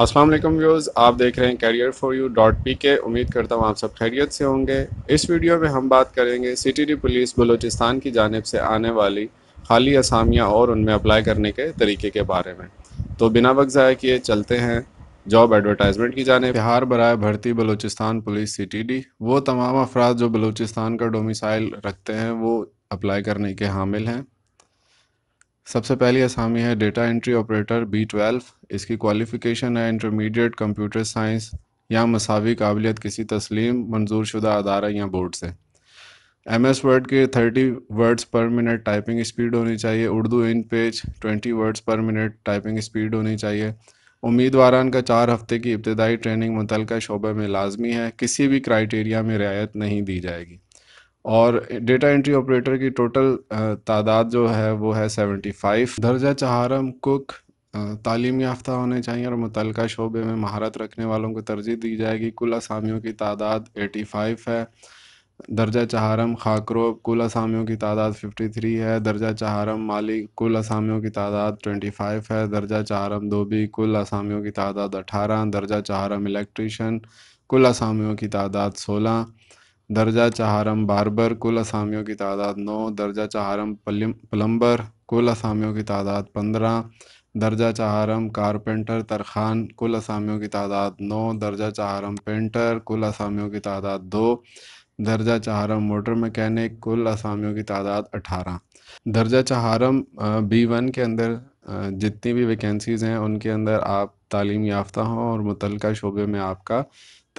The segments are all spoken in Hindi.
असलम व्यूज़ आप देख रहे हैं career for you dot P K उम्मीद करता हूँ आप सब खैरियत से होंगे इस वीडियो में हम बात करेंगे C T D police Balochistan की जानब से आने वाली खाली असामियाँ और उनमें अप्लाई करने के तरीके के बारे में तो बिना वक्त ज़ाय किए चलते हैं जॉब एडवर्टाइजमेंट की जाने बिहार बरए भर्ती Balochistan police C T D वो तमाम अफराद जो बलूचिस्तान का डोमिसाइल रखते हैं वो अप्लाई करने के हामिल हैं सबसे पहली आसामी है data entry operator B twelve इसकी क्वालिफ़िकेशन है इंटरमीडिएट कंप्यूटर साइंस या मसावी काबिलियत किसी तस्लीम मंजूर शुदा अदारा या बोर्ड से एम एस वर्ड के थर्टी वर्ड्स पर मिनट टाइपिंग स्पीड होनी चाहिए Urdu InPage twenty words पर मिनट टाइपिंग स्पीड होनी चाहिए उम्मीदवारान का चार हफ्ते की इब्तदाई ट्रेनिंग मुतलका शोबे में लाजमी है किसी भी क्राइटेरिया में रियायत नहीं दी जाएगी और डेटा एंट्री ऑपरेटर की टोटल तादाद जो है वो है सेवेंटी फाइव दर्जा चहारम कुक तालीम याफ्ता होने चाहिए और मुतल शोबे में महारत रखने वालों को तरजीह दी जाएगी कुल असामियों की तादाद एटी फाइव है दर्जा चहारम खाकरो कुल असामियों की तादाद फिफ्टी थ्री है दर्जा चहारम मालिक कुल असामियों की तादाद ट्वेंटी फाइव है दर्जा चहारम धोबी कुल असामियों की तादाद अठारह दर्जा चहारम इलेक्ट्रीशन कुल असामियों की तादाद सोलह दर्जा चहारम बारबर कुल असामियों की तादाद नौ दर्जा चहारम प्लम्बर कुल असामियों की तादाद पंद्रह दर्जा चहारम कारपेंटर तरखान कुल असामियों की तादाद नौ दर्जा चहारम पेंटर कुल असामियों की तादाद दो दर्जा चहारम मोटर मैकेनिक कुल असामियों की तादाद अठारह दर्जा चहारम बी वन के अंदर जितनी भी वैकेंसीज़ हैं उनके अंदर आप तालीम याफ्ता हों और मुतलका शोबे में आपका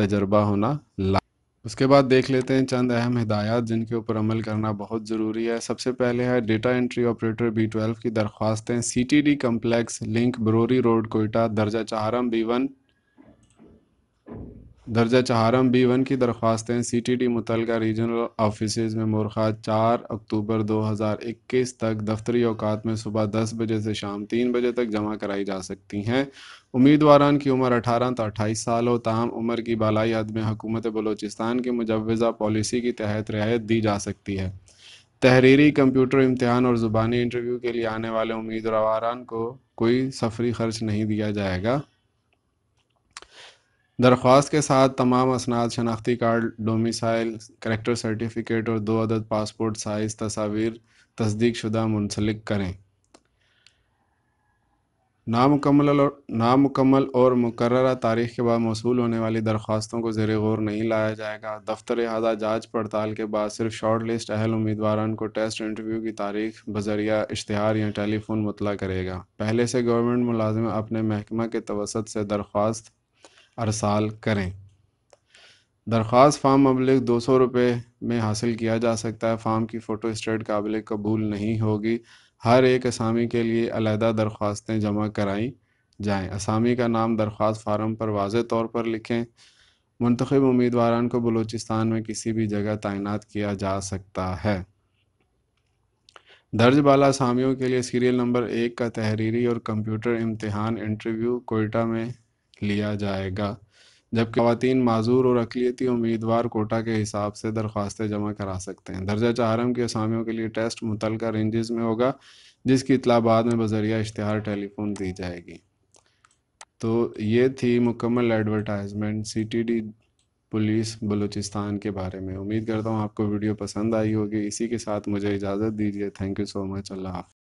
तजर्बा होना ला उसके बाद देख लेते हैं चंद अहम हिदायत जिनके ऊपर अमल करना बहुत ज़रूरी है सबसे पहले है data entry operator B twelve की दरख्वास्तें C T D complex link Brewery Road Quetta दर्जा चारम बी वन दर्जा चारम बी वन की दरख्वास्तें सी टी टी मुतल रीजनल ऑफिस में मुरखा चार अक्टूबर दो हज़ार इक्कीस तक दफ्तरी अवकात में सुबह दस बजे से शाम तीन बजे तक जमा कराई जा सकती हैं उम्मीदवार की उम्र अठारह तो अट्ठाईस साल हो तमाम उम्र की बालाई हद में हकूमत बलोचिस्तान की मुजवज़ा पॉलिसी के तहत रियायत दी जा सकती है तहरीरी कंप्यूटर इम्तहान और ज़ुबानी इंटरव्यू के लिए आने वाले उम्मीदवार को कोई सफरी खर्च नहीं दिया जाएगा दरख्वास्त के साथ तमाम असनाद शनाख्ती कार्ड डोमिसाइल करेक्टर सर्टिफिकेट और दो अदद पासपोर्ट साइज़ तस्वीर तस्दीक शुदा मुंसलिक करें नामुकमल और नामुकमल और मुकर तारीख के बाद मौसू होने वाली दरख्वास्तों को जेर गौर नहीं लाया जाएगा दफ्तर अहदा जाँच पड़ताल के बाद सिर्फ शॉर्ट लिस्ट अहल उम्मीदवार को टेस्ट इंटरव्यू की तारीख बजरिया इश्तहार या टेलीफोन मुतला करेगा पहले से गवर्नमेंट मुलाजम अपने महकमा के तवसत से दरख्वास्त अरसाल करें दरख्वास्त फार्म अबलिक दो सौ रुपये में हासिल किया जा सकता है फार्म की फ़ोटो स्टेट काबिल कबूल नहीं होगी हर एक असामी के लिए अलहदा दरख्वास्तें जमा कराई जाएँ असामी का नाम दरख्वास्त फार्म पर वाज तौर पर लिखें मंतखब उम्मीदवार को बलूचिस्तान में किसी भी जगह तैनात किया जा सकता है दर्ज बाला असामियों के लिए सीरियल नंबर एक का तहरीरी और कंप्यूटर इम्तहान इंटरव्यू कोयटा में लिया जाएगा जबकि खातन माजूर और अकलीती उम्मीदवार कोटा के हिसाब से दरख्वास्तें जमा करा सकते हैं दर्जा चारम के असामियों के लिए टेस्ट मुतल रेंजेस में होगा जिसकी इतला बाद में बजरिया इश्तहार टेलीफोन दी जाएगी तो ये थी मुकम्मल advertisement C T D police Balochistan के बारे में उम्मीद करता हूँ आपको वीडियो पसंद आई होगी इसी के साथ मुझे इजाज़त दीजिए thank you so much Allah